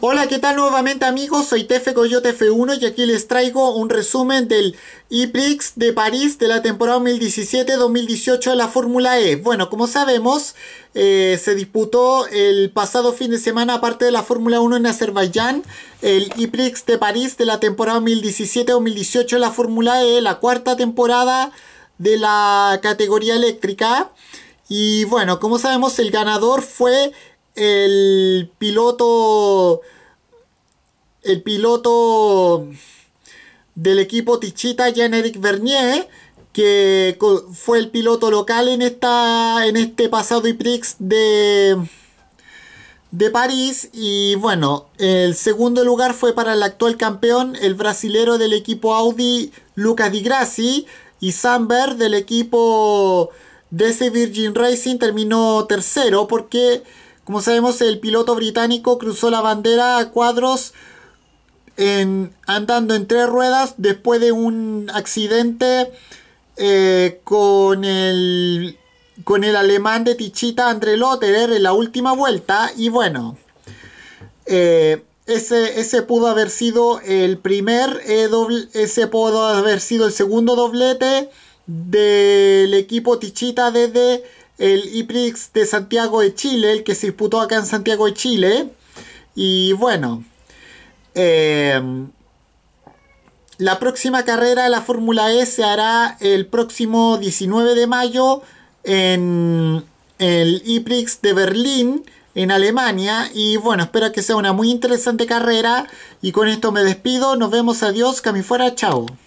Hola, ¿qué tal nuevamente amigos? Soy Tefe Coyote F1 y aquí les traigo un resumen del E-Prix de París de la temporada 2017-2018 de la Fórmula E. Bueno, como sabemos, eh, se disputó el pasado fin de semana, aparte de la Fórmula 1 en Azerbaiyán, el E-Prix de París de la temporada 2017-2018 de la Fórmula E, la cuarta temporada de la categoría eléctrica. Y bueno, como sabemos, el ganador fue el piloto, el piloto del equipo Tichita, jean Vernier, que fue el piloto local en, esta, en este pasado IPRIX de, de París. Y bueno, el segundo lugar fue para el actual campeón, el brasilero del equipo Audi, Lucas Di Grassi, y Samber del equipo DC Virgin Racing terminó tercero porque como sabemos, el piloto británico cruzó la bandera a cuadros andando en tres ruedas después de un accidente eh, con, el, con el alemán de Tichita André Lotterer eh, en la última vuelta. Y bueno, eh, ese, ese, pudo haber sido el primer, ese pudo haber sido el segundo doblete del equipo Tichita desde el IPRIX de Santiago de Chile, el que se disputó acá en Santiago de Chile. Y bueno, em, la próxima carrera de la Fórmula E se hará el próximo 19 de mayo en el IPRIX de Berlín, en Alemania. Y bueno, espero que sea una muy interesante carrera. Y con esto me despido. Nos vemos. Adiós. Cami fuera. Chao.